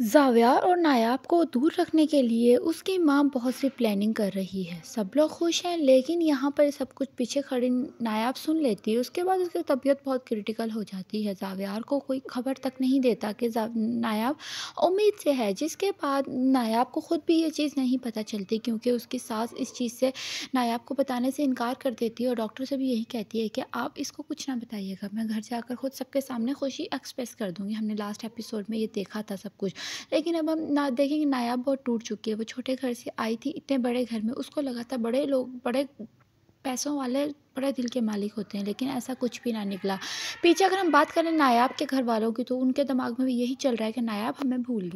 जाव्यार और नायाब को दूर रखने के लिए उसकी माँ बहुत सी प्लानिंग कर रही है सब लोग खुश हैं लेकिन यहाँ पर सब कुछ पीछे खड़ी नायाब सुन लेती है उसके बाद उसकी तबीयत बहुत क्रिटिकल हो जाती है जाव्यार को कोई खबर तक नहीं देता कि नायाब उम्मीद से है जिसके बाद नायाब को ख़ुद भी ये चीज़ नहीं पता चलती क्योंकि उसकी सास इस चीज़ से नायाब को बताने से इनकार कर देती है और डॉक्टर से भी यही कहती है कि आप इसको कुछ ना बताइएगा मैं घर जाकर खुद सबके सामने खुशी एक्सप्रेस कर दूँगी हमने लास्ट एपिसोड में ये देखा था सब कुछ कुछ लेकिन अब हम ना देखेंगे नायाब बहुत टूट चुकी है वो छोटे घर से आई थी इतने बड़े घर में उसको लगा था बड़े लोग बड़े पैसों वाले बड़े दिल के मालिक होते हैं लेकिन ऐसा कुछ भी ना निकला पीछे अगर हम बात करें नायाब के घर वालों की तो उनके दिमाग में भी यही चल रहा है कि नायाब हमें भूल